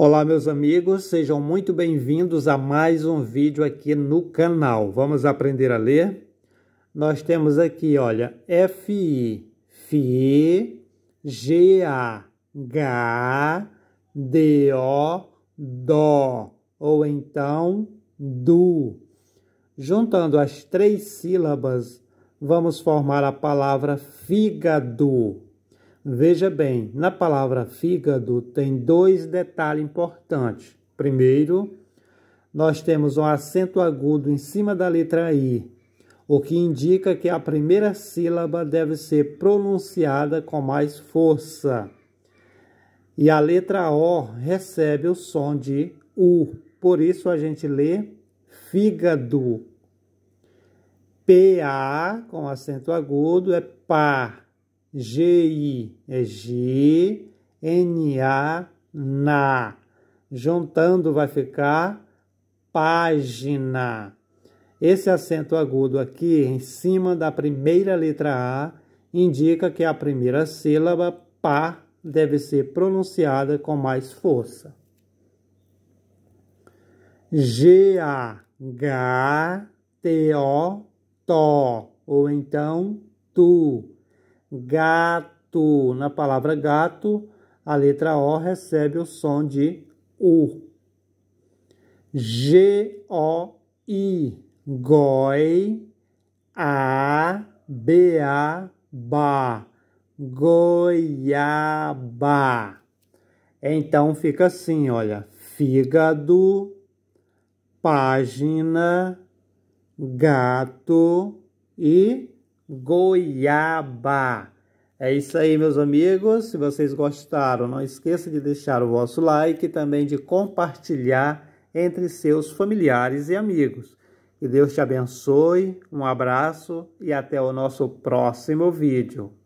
Olá meus amigos, sejam muito bem-vindos a mais um vídeo aqui no canal. Vamos aprender a ler? Nós temos aqui, olha, f i FI, G, -A H, DO, DÓ, ou então DU. Juntando as três sílabas, vamos formar a palavra fígado. Veja bem, na palavra fígado tem dois detalhes importantes. Primeiro, nós temos um acento agudo em cima da letra I, o que indica que a primeira sílaba deve ser pronunciada com mais força. E a letra O recebe o som de U, por isso a gente lê fígado. PA com acento agudo é par. G i é G, n a na. Juntando vai ficar página. Esse acento agudo aqui, em cima da primeira letra A, indica que a primeira sílaba, pá, deve ser pronunciada com mais força. g a g t o to, ou então tu gato. Na palavra gato, a letra O recebe o som de U. G-O-I, goi, a, b, a, ba, goiaba. Então fica assim, olha, fígado, página, gato e goiaba. É isso aí, meus amigos. Se vocês gostaram, não esqueça de deixar o vosso like e também de compartilhar entre seus familiares e amigos. Que Deus te abençoe, um abraço e até o nosso próximo vídeo.